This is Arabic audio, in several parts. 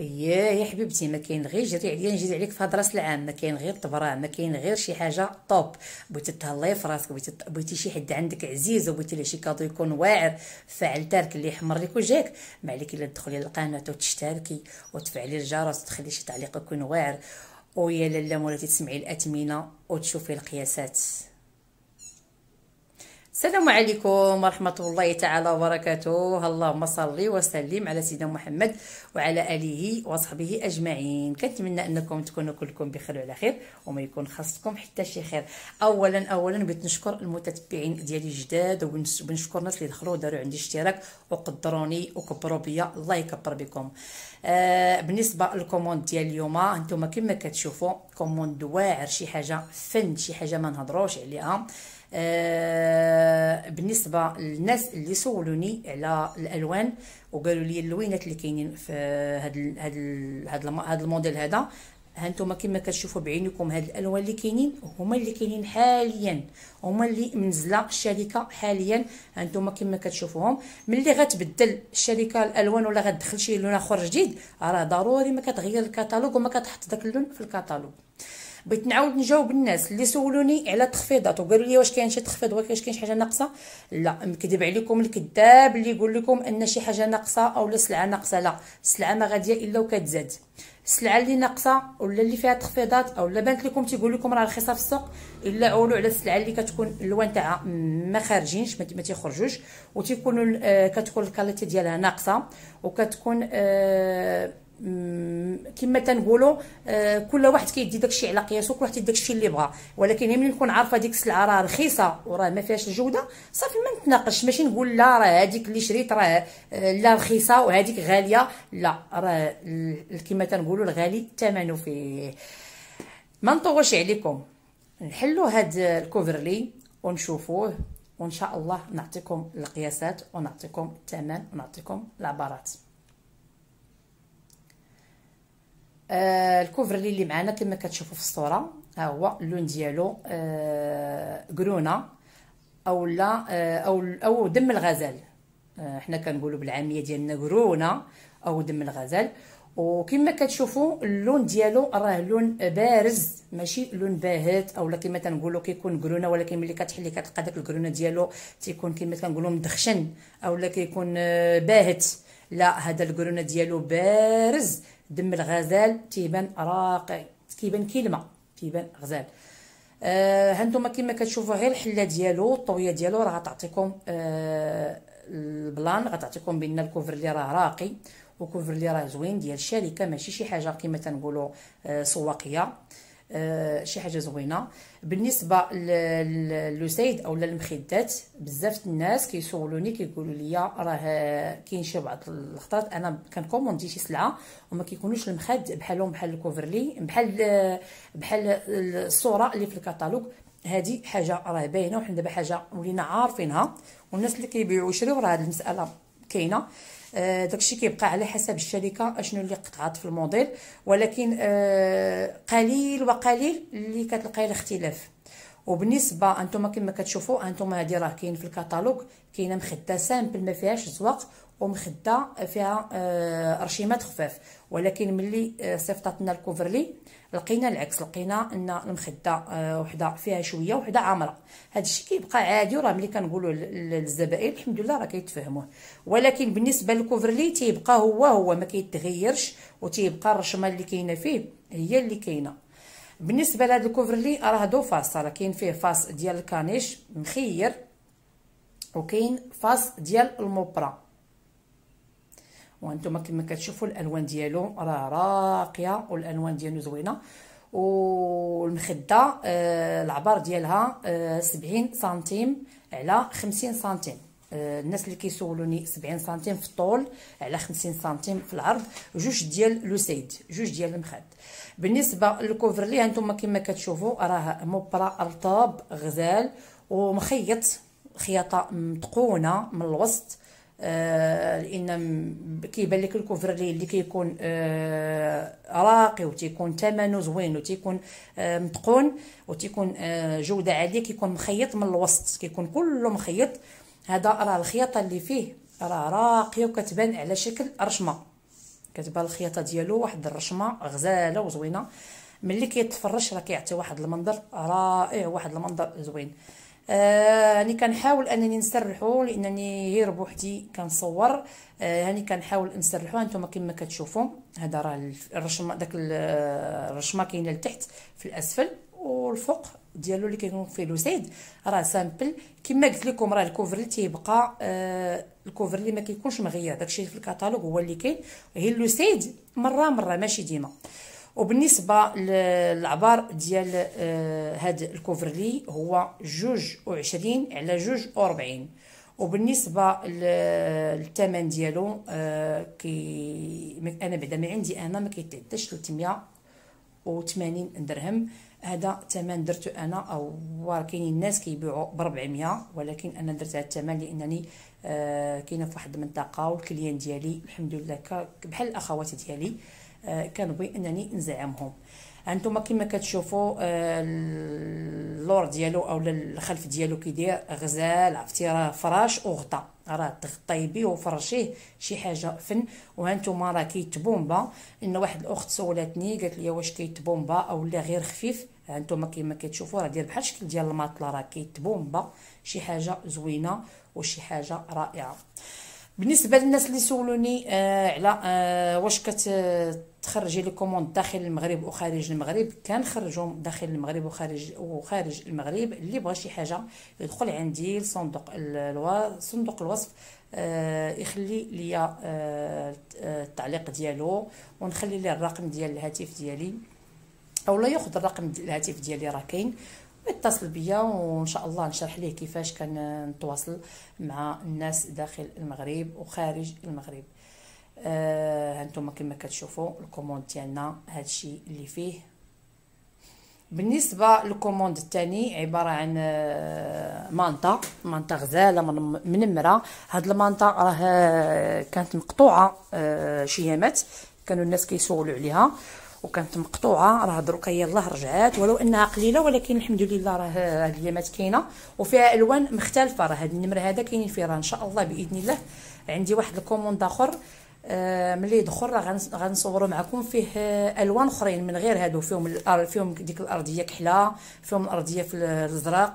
ايه يا حبيبتي ما كاين غير جري عليا نجري عليك في هاد راس العام ما كاين غير طبره ما كاين غير شي حاجه طوب بغيتي تهلاي في راسك بغيتي شي حد عندك عزيز وبغيتي ليه شي كادو يكون واعر فعل تارك اللي يحمر لك وجهك ما عليك الا تدخلي للقناه وتشتركي وتفعلي الجرس وتخلي شي تعليق يكون واعر ويا لاله مولاتي تسمعي الاثمنه وتشوفي القياسات السلام عليكم ورحمة الله تعالى وبركاته اللهم صل وسلم على سيدنا محمد وعلى آله وصحبه أجمعين كنتمنى أنكم تكونوا كلكم بخير وعلى خير وما يكون خاصكم حتى شي خير أولا أولا بغيت نشكر المتتبعين ديالي الجداد وبنشكر الناس اللي دخلوا داروا عندي اشتراك وقدروني وكبروا بيا الله يكبر بكم آه بالنسبة للكوموند ديال اليوم انتم كما كتشوفوا كوموند واعر شي حاجة فن شي حاجة ما نهضروش عليها آه، بالنسبه للناس اللي سولوني على الالوان وقالوا لي اللوينات اللي كاينين في هاد هاد هاد الموديل هذا هانتوما كما كتشوفوا بعينكم هاد الالوان اللي كاينين هما اللي كاينين حاليا هما اللي منزله الشركه حاليا هانتوما كما كتشوفوهم ملي غتبدل الشركه الالوان ولا غتدخل شي لون اخر جديد راه ضروري ما كتغير الكتالوج وما كتحط داك اللون في الكتالوج بغيت نعاود نجاوب الناس اللي سولوني على التخفيضات وقالوا لي واش كاين شي تخفيض واش كاين شي حاجه ناقصه لا مكذب عليكم الكذاب اللي يقول لكم ان شي حاجه ناقصه اولا سلعه ناقصه لا السلعه ما غاديه الا وكتزاد السلعه اللي ناقصه ولا اللي فيها تخفيضات اولا بانت لكم تيقول لكم راه رخيصه في السوق الا عولوا على السلعه اللي كتكون اللوان تاعها ما خارجينش ما تيخرجوش وتيكونوا آه، كتكون الكاليتي ديالها ناقصه وكتكون آه كما تنقولوا آه، كل واحد كيدي داكشي على قياسه كل واحد يدي داكشي اللي بغا ولكن ملي نكون عارفه ديك السلعه راه رخيصه وراه ما فيهاش الجوده صافي ما نتناقش ماشي نقول لا راه هذيك اللي شريت راه آه، لا رخيصه وهذيك غاليه لا راه كما تنقولوا الغالي الثمن فيه ما نطولش عليكم نحلوا هاد الكوفرلي ونشوفوه وان شاء الله نعطيكم القياسات ونعطيكم الثمن ونعطيكم العبارات آه الكوفرلي اللي معانا كما كتشوفوا في الصوره ها هو اللون ديالو آه قرونه او لا آه او او دم الغزال آه حنا كنقولوا بالعاميه ديالنا غرونا او دم الغزال وكما كتشوفوا اللون ديالو راه لون بارز ماشي لون باهت اولا كما تنقولوا كيكون غرونا ولكن ملي كتحلي كتلقى داك الغرونا ديالو تيكون كما كنقولوا مدخشن اولا كيكون آه، باهت لا هذا الغرونا ديالو بارز دم الغزال تيبان راقي كيبان كلمه تيبان غزال آه هانتوما كما كتشوفوا غير الحله ديالو الطويه ديالو راه غتعطيكم آه البلان غتعطيكم بان الكوفر اللي راه راقي وكوفر اللي راه زوين ديال الشركه ماشي شي حاجه كما تنقولوا آه سواقيه آه، شي حاجه زوينه بالنسبه للسيد او للمخدات بزاف الناس كيسولوني كيقولوا لي راه كاين شي بعض الخطرات انا كنكوموندي شي سلعه وما كيكونوش المخاد بحالهم بحال الكوفرلي بحال بحال الصوره اللي في الكتالوج هذه حاجه راه باينه وحنا دابا حاجه ولينا عارفينها والناس اللي كيبيعوا ويشريو راه هذه المساله كاينه آه داكشي كيبقى على حسب الشركه اشنو اللي قطعات في الموديل ولكن آه قليل وقليل اللي كتلقاي الاختلاف وبالنسبه انتم كما كتشوفوا انتم هذه راه كاين في الكتالوج كاينه مخده سامبل ما فيهاش زواق ومخده فيها آه رشيمات خفاف ولكن ملي آه، صيفطات لنا الكوفرلي لقينا العكس لقينا ان المخده آه، وحده فيها شويه وحده عامره هذا الشيء كيبقى عادي وراه ملي كنقولوا للزبائن الحمد لله راه كيتفهموه ولكن بالنسبه للكوفرلي تيبقى هو هو ما كيتغيرش وتيبقى الرشمه اللي كاينه فيه هي اللي كاينه بالنسبه لهذا الكوفرلي راه دو فاس راه كاين فيه فاس ديال الكانيش مخير وكاين فاس ديال الموبرا وانتم كما كتشوفوا الالوان ديالو راه راقيه والالوان ديالو زوينه والمخده آه، العبار ديالها 70 آه، سنتيم على 50 سنتيم آه، الناس اللي كيسولوني 70 سنتيم في الطول على 50 سنتيم في العرض جوج ديال لو سيد جوج ديال المخد بالنسبه للكوفرلي هانتوما كما كتشوفوا راه مبرا رطب غزال ومخيط خياطه متقونه من الوسط لان كيبان لك الكوفرلي اللي كيكون آه راقي وتيكون ثمنه زوين وتيكون آه متقون وتيكون آه جوده عاليه كيكون مخيط من الوسط كيكون كله مخيط هذا راه الخياطه اللي فيه راه راقيه وكتبان على شكل رشمه كتبان الخياطه ديالو واحد الرشمه غزاله وزوينه ملي كيتفرش راه كيعطي واحد المنظر رائع واحد المنظر زوين آه يعني كنحاول انني نسرحو لانني غير بوحدي كنصور آه يعني كنحاول نسرحو هانتوما كما كتشوفوا هذا راه الرشمه داك الرشمه كاينه لتحت في الاسفل والفوق ديالو اللي كيكون فيه لوسيد راه سامبل كما قلت لكم راه الكوفرلي تيبقى آه الكوفر اللي ما كيكونش مغير داكشي في الكتالوج هو اللي كاين غير لوسيد مره مره ماشي ديما وبالنسبه للعبار ديال آه، هاد الكوفرلي هو جوج وعشرين على جوج وربعين وبالنسبه للثمن ديالو آه، كي انا بعدا ما عندي انا ما كيتعداش 380 درهم هذا الثمن درته انا او كاينين الناس كيبيعوا ب 400 ولكن انا درت هذا الثمن لانني آه، كاينه في واحد المنطقه والكليان ديالي الحمد لله بحال الاخوات ديالي آه، كنبغي انني نزعمهم هانتوما كما كتشوفوا آه، اللور ديالو او الخلف ديالو كيدير غزال عرفتي راه فراش وغطا راه تغطي بيه وفرشيه شي حاجه فن وهانتوما راه كيتبومبا ان واحد الاخت سولاتني قالت لي واش كيتبومبا او لا غير خفيف هانتوما كما كتشوفوا راه داير بحال شكل ديال الماطله راه كيتبومبا شي حاجه زوينه وشي حاجه رائعه بالنسبه للناس اللي سولوني آه على آه واش كت تخرجي لي كوموند داخل المغرب وخارج المغرب كنخرجهم داخل المغرب وخارج وخارج المغرب اللي بغى شي حاجه يدخل عندي لصندوق صندوق الوصف آه يخلي ليا آه،, آه التعليق ديالو ونخلي ليه الرقم ديال الهاتف ديالي اولا ياخذ الرقم ديال الهاتف ديالي راه كاين ويتصل بيا وان شاء الله نشرح ليه كيفاش كنتواصل مع الناس داخل المغرب وخارج المغرب آه، هانتوما كما كتشوفوا الكوموند ديالنا هادشي اللي فيه بالنسبه للكوموند الثاني عباره عن آه، مانطا مانطا غزاله منمره هاد المانطا راه آه، كانت مقطوعه شيامات كانوا الناس كيسولوا عليها وكانت مقطوعه راه دروك الله رجعات ولو انها قليله ولكن الحمد لله راه هاد اليامات كاينه وفيها الوان مختلفه راه هاد النمر هذا كاينين فيه راه ان شاء الله باذن الله عندي واحد الكوموند اخر آه، ملي يدخل راه غنصوروا معكم فيه آه، الوان اخرين من غير هادو فيهم آه، فيهم ديك الارضيه كحله فيهم الارضيه في الازرق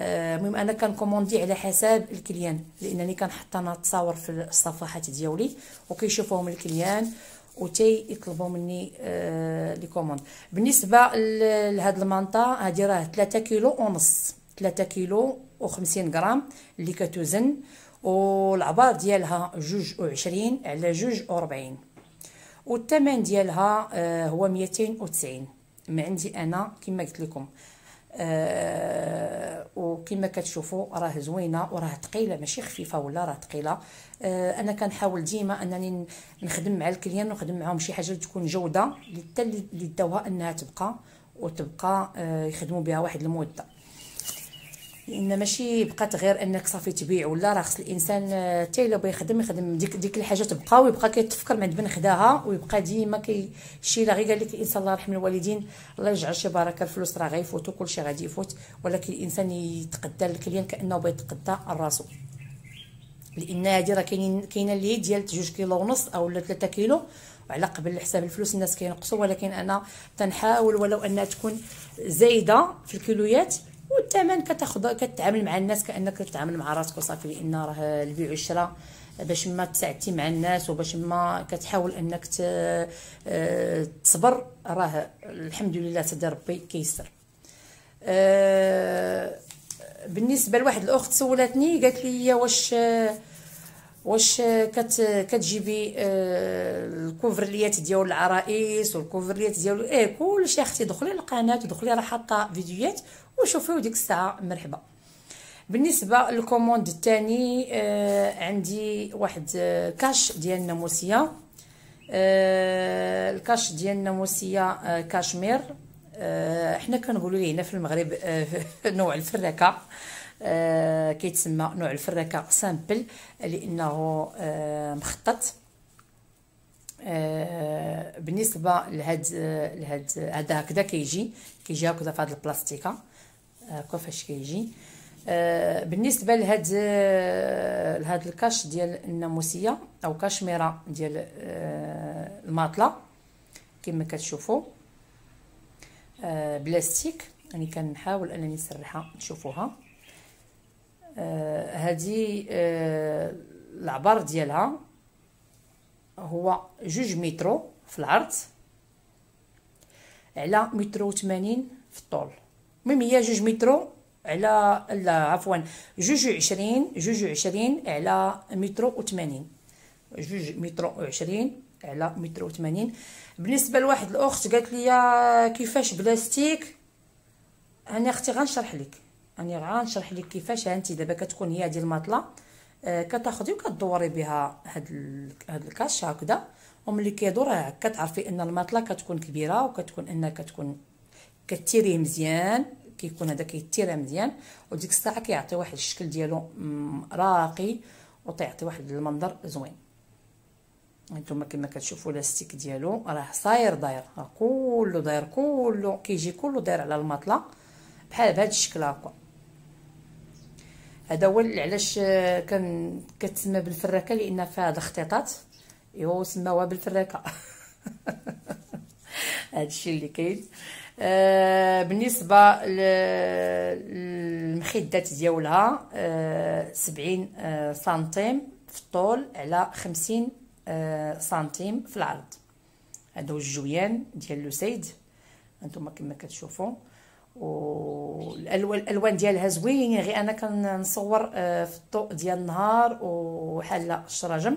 المهم انا كنكوموندي على حساب الكليان لانني كنحط انا التصاور في الصفحات ديالي وكيشوفوهم الكليان وتي يطلبوا مني لي كوموند بالنسبه لهاد المانطا هادي راه 3 كيلو ونص 3 كيلو و50 غرام اللي كتوزن والعبار ديالها جوج وعشرين على جوج وربعين والثمن ديالها آه، هو ميتين وتسعين من عندي انا كما قلت لكم أه وكما كتشوفوا راه زوينه وراه ثقيله ماشي خفيفه ولا راه ثقيله أه انا كنحاول ديما انني نخدم مع الكليان ونخدم معاهم شي حاجه تكون جوده اللي اللي داوها انها تبقى وتبقى أه يخدموا بها واحد المده لان ماشي بقات غير انك صافي تبيع ولا راه خص الانسان حتى آه، الا بغى يخدم يخدم ديك ديك الحاجه تبقى ويبقى كيتفكر مع بن خداها ويبقى ديما كيشيلها غير قال لك الانسان الله يرحم الوالدين الله يجعل شي بركه الفلوس راه غيفوتوا كلشي غادي يفوت ولكن الانسان يتقدى الكليان كانه يتقدى الراسو لان هادي راه كاينين كاينه اللي ديال 2 كيلو ونص او 3 كيلو وعلى قبل حساب الفلوس الناس كينقصوا ولكن انا تنحاول ولو انها تكون زايده في الكيلويات والثمن كتاخذ كتعامل مع الناس كانك كتعامل مع راسك وصافي لان راه البيع والشراء باش ما تساعتي مع الناس وباش ما كتحاول انك تصبر راه الحمد لله تدي ربي كيسر أه، بالنسبه لواحد الاخت سولتني قالت لي واش واش كت كتجيبي أه، الكوفرليات ديال العرايس والكوفرليات ديال ايه كلشي اختي دخلي القناه دخلي راه حاطه فيديوهات وشوفيو ديك الساعه مرحبا بالنسبه للكوموند الثاني آه عندي واحد آه، كاش ديال الناموسيه آه الكاش ديال الناموسيه آه كاشمير آه حنا كنقولوا ليه هنا في المغرب آه نوع الفراكه آه كيتسمى نوع الفراكه سامبل لانه آه مخطط آه بالنسبه لهاد آه، لهاد هذا هكذا كيجي كيجي هكذا في هاد البلاستيكه كيفاش كيجي آه، بالنسبه لهاد آه، لهاد الكاش ديال الناموسيه او كشميره ديال آه، الماطله كما كتشوفوا بلاستيك يعني كنحاول انني نسرحها تشوفوها هذه العبر ديالها هو جوج مترو في العرض على مترو 80 في الطول المهم هي جوج مترو على لا عفوا جوج وعشرين جوج وعشرين على مترو وثمانين جوج مترو وعشرين على مترو وثمانين بالنسبه لواحد الاخت قالت لي كيفاش بلاستيك انا اختي غنشرح لك انا غنشرح لك كيفاش انت دابا كتكون هي هادي الماطله آه، كتاخدي وكدوري بها هاد هاد الكاش هكدا وملي كيدور هكا تعرفي ان الماطله كتكون كبيره وكتكون انها كتكون كتيريه مزيان كيكون هذا كيتيرا مزيان وديك الساعه كيعطي واحد الشكل ديالو راقي وتعطي واحد المنظر زوين هانتوما كما كتشوفوا لاستيك ديالو راه صاير داير راه كله داير كله كيجي كله داير على المطله بحال بهذا الشكل هكا هذا هو علاش كان كتسمى بالفراكه لان فيها الاختطاط ايوا سماوها بالفراكه هادشي اللي كاين آه، بالنسبه للمخدات ديالها 70 آه، آه، سنتيم في الطول على 50 سنتيم في العرض هادو الجويان ديال لوسيد هانتوما كما كتشوفوا والالوان ديالها زوينين غير انا كنصور في الضوء ديال النهار وحال الشراجم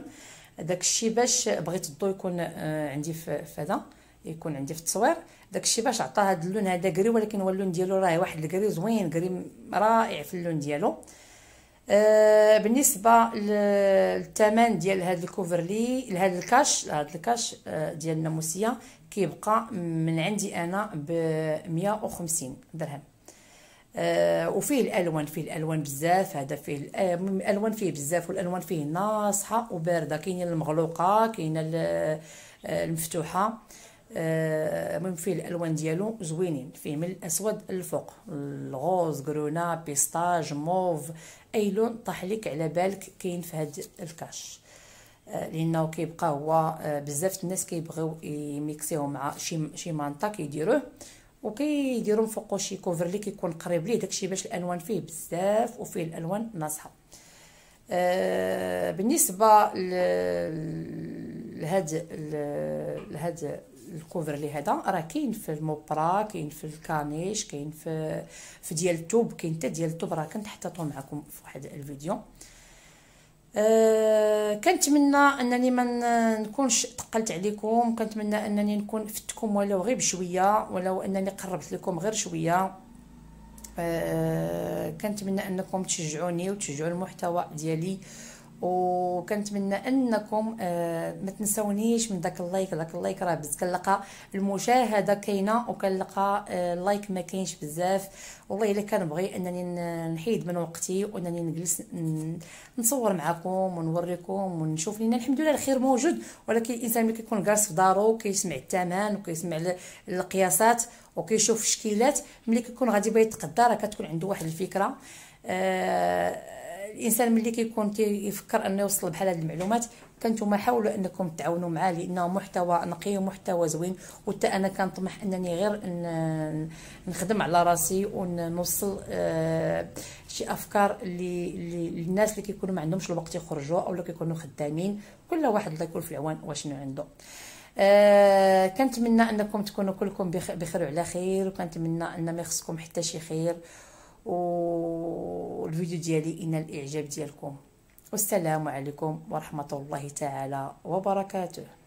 داكشي باش بغيت الضوء يكون عندي في هذا يكون عندي في التصوير داكشي باش عطاه هذا اللون هذا كري ولكن هو اللون ديالو راه واحد الكري زوين كري رائع في اللون ديالو آه بالنسبه للثمن ديال هذا الكوفرلي لهذا الكاش هذا الكاش آه، ديال الناموسيه كيبقى من عندي انا ب 150 درهم آه وفيه الالوان فيه الالوان بزاف هذا فيه آه، الالوان فيه بزاف والالوان فيه ناصحه وبارده كاينه المغلوقه كاينه آه، المفتوحه آه، المهم فيه الالوان ديالو زوينين فيه من الاسود الفوق الغوز كرونا بيستاج موف اي لون طاح لك على بالك كاين في هاد الكاش آه، لانه كيبقى هو آه، بزاف الناس كيبغيو يميكسيو مع شي شي مانطا كيديروه وكيديروا فوقو شي كوفر اللي كيكون قريب ليه داكشي باش الالوان فيه بزاف وفيه الالوان ناصحه بالنسبه لهاد لهاد الكوفر اللي هذا راه كاين في الموبرا كاين في الكانيش كاين في في ديال التوب كاين حتى ديال التوب راه كنت كنتحططو معكم في واحد الفيديو أه كنتمنى انني ما نكونش ثقلت عليكم كنتمنى انني نكون فتكم ولو غير بشويه ولو انني قربت لكم غير شويه أه كنتمنى انكم تشجعوني وتشجعوا المحتوى ديالي وكنتمنى انكم آه، ما تنسونيش من داك اللايك داك اللايك راه بزاف كنلقى المشاهده كاينه وكنلقى آه، اللايك ما كاينش بزاف والله الا كنبغي انني نحيد من وقتي وانني نجلس نصور معكم ونوريكم ونشوف لان الحمد لله الخير موجود ولكن الانسان ملي كيكون جالس في دارو كيسمع الثمن وكيسمع القياسات وكيشوف الشكيلات ملي كيكون غادي بغى يتقدى راه كتكون عنده واحد الفكره آه الانسان ملي كيكون كيفكر انه يوصل بحال هاد المعلومات كنتوما حاولوا انكم تعاونوا معاه لانه محتوى نقي ومحتوى زوين وحتى انا كنطمح انني غير إن نخدم على راسي ونوصل آه، شي افكار اللي للناس اللي كيكونوا ما عندهمش الوقت يخرجوا اولا كيكونوا خدامين كل واحد الله يكون في العوان واشنو عنده آه كنتمنى انكم تكونوا كلكم بخير وعلى خير وكنتمنى ان ما يخصكم حتى شي خير والفيديو ديالي ان الاعجاب ديالكم والسلام عليكم ورحمه الله تعالى وبركاته